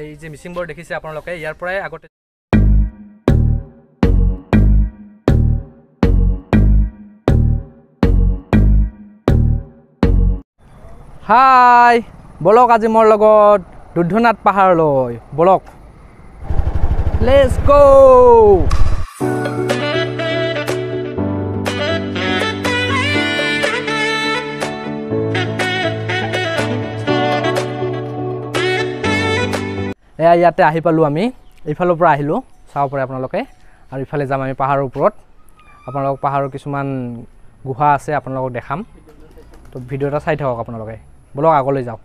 এই যে মিচিংবোৰ দেখিছে আপোনালোকে ইয়াৰ পৰাই আগতে হাই বলক আজি মোৰ লগত দুদ্ধনাথ পাহাৰলৈ বলক লেছ ক' এয়া ইয়াতে আহি পালোঁ আমি ইফালৰ পৰা আহিলোঁ চাব পাৰে আপোনালোকে আৰু ইফালে যাম আমি পাহাৰৰ ওপৰত আপোনালোকক পাহাৰৰ কিছুমান গুহা আছে আপোনালোকক দেখাম তো ভিডিঅ' এটা চাই থাকক আপোনালোকে ব'লক আগলৈ যাওক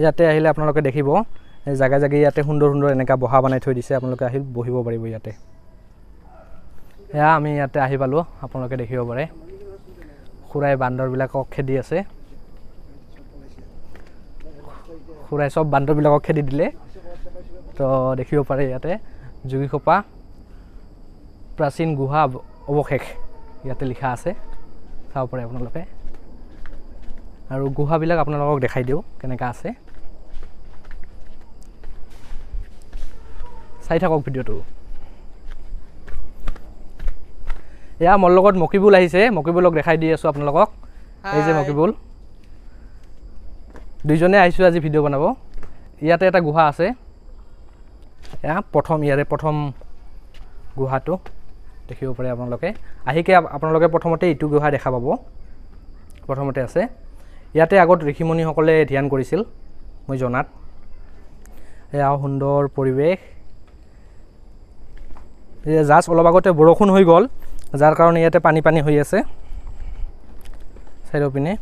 ইয়াতে আহিলে আপোনালোকে দেখিব জাগে জাগে ইয়াতে সুন্দৰ সুন্দৰ এনেকুৱা বহা বনাই থৈ দিছে আপোনালোকে আহি বহিব পাৰিব ইয়াতে সেয়া আমি ইয়াতে আহি পালোঁ আপোনালোকে দেখিব পাৰে খুৰাই বান্দৰবিলাকক খেদি আছে খুৰাই চব বান্দৰবিলাকক খেদি দিলে তো দেখিব পাৰে ইয়াতে যোগীসোপা প্ৰাচীন গুহা অৱশেষ ইয়াতে লিখা আছে চাব পাৰে আপোনালোকে আৰু গুহাবিলাক আপোনালোকক দেখাই দিওঁ কেনেকুৱা আছে চাই থাকক ভিডিঅ'টো এয়া মোৰ লগত মকিবুল আহিছে মকিবুলক দেখাই দি আছোঁ আপোনালোকক এই যে মকিবুল দুইজনে আহিছোঁ আজি ভিডিঅ' বনাব ইয়াতে এটা গুহা আছে এয়া প্ৰথম ইয়াৰে প্ৰথম গুহাটো দেখিব পাৰে আপোনালোকে আহিকে আপোনালোকে প্ৰথমতে এইটো গুহা দেখা পাব প্ৰথমতে আছে ইয়াতে আগত ঋষিমণিসকলে ধ্যান কৰিছিল মই জনাত এয়া সুন্দৰ পৰিৱেশ জাষ্ট অলপ আগতে বৰষুণ হৈ গ'ল যাৰ কাৰণে ইয়াতে পানী পানী হৈ আছে চাৰিওপিনে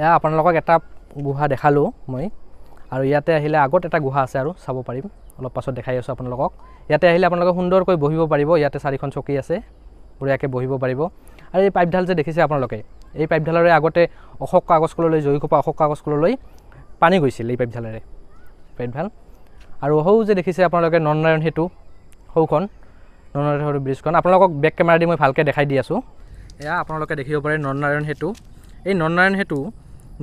এয়া আপোনালোকক এটা গুহা দেখালোঁ মই আৰু ইয়াতে আহিলে আগত এটা গুহা আছে আৰু চাব পাৰিম অলপ পাছত দেখাই আছোঁ আপোনালোকক ইয়াতে আহিলে আপোনালোকে সুন্দৰকৈ বহিব পাৰিব ইয়াতে চাৰিখন চকী আছে বঢ়িয়াকৈ বহিব পাৰিব আৰু এই পাইপডাল যে দেখিছে আপোনালোকে এই পাইপডালেৰে আগতে অশোক কাগজ কাগজকললৈ জয়ীসোপা অশোক কাগজ কাগজকললৈ পানী গৈছিল এই পাইপডালেৰে পাইপডাল আৰু সৌ যে দেখিছে আপোনালোকে নন্দনাৰায়ণ সেতু সৌখন নন্দনাৰায়ণ সেতু ব্ৰিজখন আপোনালোকক বেক কেমেৰা দি মই ভালকৈ দেখাই দি আছোঁ এয়া আপোনালোকে দেখিব পাৰে নন্দনাৰায়ণ সেতু এই নন্দনাৰায়ণ সেতু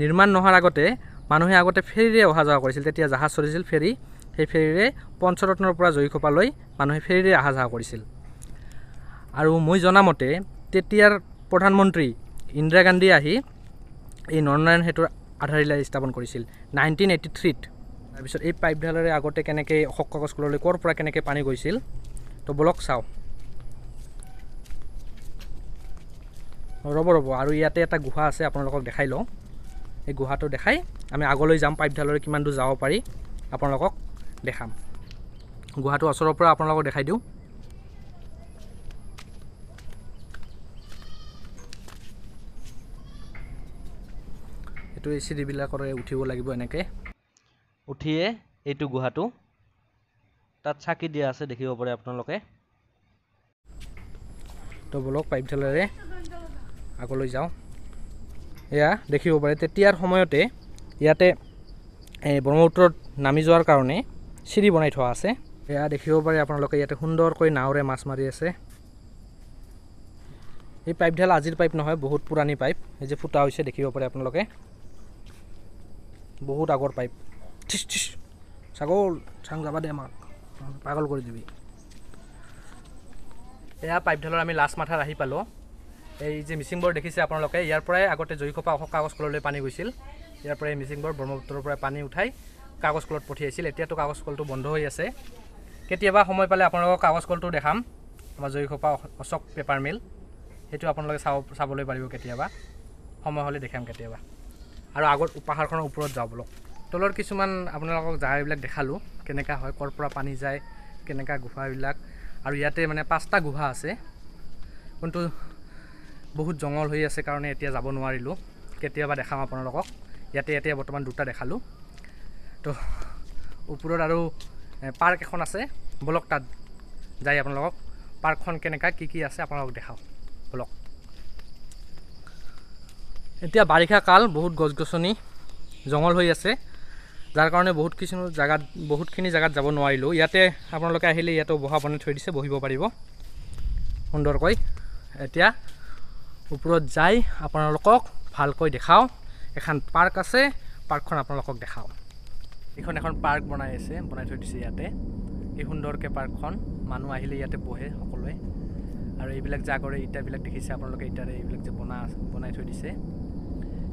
নিৰ্মাণ নোহোৱাৰ আগতে মানুহে আগতে ফেৰীৰে অহা যোৱা কৰিছিল তেতিয়া জাহাজ চলিছিল ফেৰী সেই ফেৰীৰে পঞ্চৰত্নৰ পৰা জয়ীসোপালৈ মানুহে ফেৰীৰে অহা যোৱা কৰিছিল আৰু মই জনামতে তেতিয়াৰ প্ৰধানমন্ত্ৰী ইন্দিৰা গান্ধী আহি এই নন্দনাৰায়ণ সেতুৰ আধাৰশিলা স্থাপন কৰিছিল নাইনটিন এইটি থ্ৰীত তাৰপিছত এই পাইপডালেৰে আগতে কেনেকৈ অশোক কাগজ স্কুললৈ ক'ৰ পৰা কেনেকৈ পানী গৈছিল তো ব'লক চাওঁ ৰ'ব ৰ'ব আৰু ইয়াতে এটা গুহা আছে আপোনালোকক দেখাই লওঁ এই গুহাটো দেখাই আমি আগলৈ যাম পাইপডালেৰে কিমান দূৰ যাব পাৰি আপোনালোকক দেখাম গুহাটো ওচৰৰ পৰা আপোনালোকক দেখাই দিওঁ এইটো এ চি ডিবিলাকৰে উঠিব লাগিব এনেকৈ উঠিয়ে এইটো গুহাটো তাত চাকি দিয়া আছে দেখিব পাৰে আপোনালোকে তো বলক পাইপডালেৰে আগলৈ যাওঁ এয়া দেখিব পাৰে তেতিয়াৰ সময়তে ইয়াতে এই ব্ৰহ্মপুত্ৰত নামি যোৱাৰ কাৰণে চিৰি বনাই থোৱা আছে এয়া দেখিব পাৰে আপোনালোকে ইয়াতে সুন্দৰকৈ নাৱৰে মাছ মাৰি আছে এই পাইপডাল আজিৰ পাইপ নহয় বহুত পুৰণি পাইপ এই যে ফুটা হৈছে দেখিব পাৰে আপোনালোকে বহুত আগৰ পাইপ ঠিছ ঠিছ ছাগল চাং যাবা দে আমাক পাগল কৰি দিবি এয়া পাইপডালৰ আমি লাষ্ট মাথাৰ আহি পালোঁ এই যে মিচিংবোৰ দেখিছে আপোনালোকে ইয়াৰ পৰাই আগতে জৈকপা অশোক কাগজকললৈ পানী গৈছিল ইয়াৰ পৰাই মিচিংবোৰ ব্ৰহ্মপুত্ৰৰ পৰা পানী উঠাই কাগজ কলত পঠিয়াইছিল এতিয়াতো কাগজ কলটো বন্ধ হৈ আছে কেতিয়াবা সময় পালে আপোনালোকক কলটো দেখাম আমাৰ জৈকপা অশোক পেপাৰ মিল সেইটো আপোনালোকে চাব চাবলৈ পাৰিব কেতিয়াবা সময় হ'লে দেখাম কেতিয়াবা আৰু আগত পাহাৰখনৰ ওপৰত যাওঁ বোলক তলৰ কিছুমান আপোনালোকক জেগাবিলাক দেখালোঁ কেনেকুৱা হয় ক'ৰ পৰা পানী যায় কেনেকুৱা গুহাবিলাক আৰু ইয়াতে মানে পাঁচটা গুহা আছে কিন্তু বহুত জংঘল হৈ আছে কাৰণে এতিয়া যাব নোৱাৰিলোঁ কেতিয়াবা দেখাম আপোনালোকক ইয়াতে ইয়াতে বৰ্তমান দুটা দেখালোঁ তো ওপৰত আৰু পাৰ্ক এখন আছে ব'লক তাত যাই আপোনালোকক পাৰ্কখন কেনেকুৱা কি কি আছে আপোনালোকক দেখাওঁ ব'লক এতিয়া বাৰিষা কাল বহুত গছ গছনি জংঘল হৈ আছে যাৰ কাৰণে বহুত কিছু জেগাত বহুতখিনি জেগাত যাব নোৱাৰিলোঁ ইয়াতে আপোনালোকে আহিলে ইয়াতো বহা বনাই থৈ দিছে বহিব পাৰিব সুন্দৰকৈ এতিয়া ওপৰত যাই আপোনালোকক ভালকৈ দেখাওঁ এখন পাৰ্ক আছে পাৰ্কখন আপোনালোকক দেখাওঁ এইখন এখন পাৰ্ক বনাই আছে বনাই থৈ দিছে ইয়াতে এই সুন্দৰকৈ পাৰ্কখন মানুহ আহিলে ইয়াতে বহে সকলোৱে আৰু এইবিলাক যা কৰে ইটাবিলাক দেখিছে আপোনালোকে ইটাৰে এইবিলাক যে বনা বনাই থৈ দিছে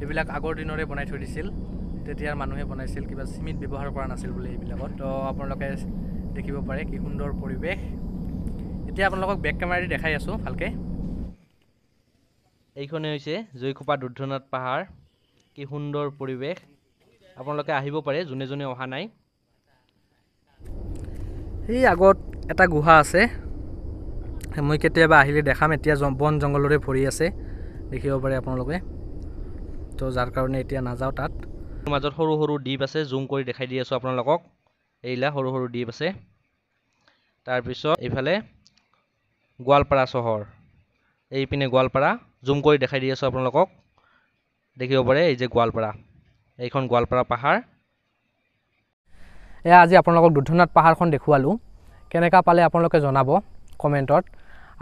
এইবিলাক আগৰ দিনৰে বনাই থৈ দিছিল তেতিয়াৰ মানুহে বনাইছিল কিবা চিমেণ্ট ব্যৱহাৰ কৰা নাছিল বোলে এইবিলাকত তো আপোনালোকে দেখিব পাৰে কি সুন্দৰ পৰিৱেশ এতিয়া আপোনালোকক বেক কেমেৰাটি দেখাই আছোঁ ভালকৈ এইখনেই হৈছে জয়খোপা দুধনাথ পাহাৰ কি সুন্দৰ পৰিৱেশ আপোনালোকে আহিব পাৰে যোনে যোনে অহা নাই সেই আগত এটা গুহা আছে মই কেতিয়াবা আহিলে দেখাম এতিয়া বন জংঘলৰে ভৰি আছে দেখিব পাৰে আপোনালোকে তো যাৰ কাৰণে এতিয়া নাযাওঁ তাত মাজত সৰু সৰু ডিপ আছে জুম কৰি দেখাই দি আছো আপোনালোকক এইলা সৰু সৰু ডিপ আছে তাৰপিছত এইফালে গোৱালপাৰা চহৰ এইপিনে গোৱালপাৰা জুম কৰি দেখাই দি আছোঁ আপোনালোকক দেখিব পাৰে এই যে গোৱালপাৰা এইখন গোৱালপাৰা পাহাৰ এয়া আজি আপোনালোকক দুধনাথ পাহাৰখন দেখুৱালোঁ কেনেকুৱা পালে আপোনালোকে জনাব কমেণ্টত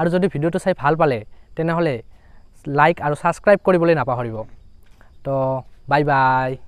আৰু যদি ভিডিঅ'টো চাই ভাল পালে তেনেহ'লে লাইক আৰু ছাবস্ক্ৰাইব কৰিবলৈ নাপাহৰিব তো বাই বাই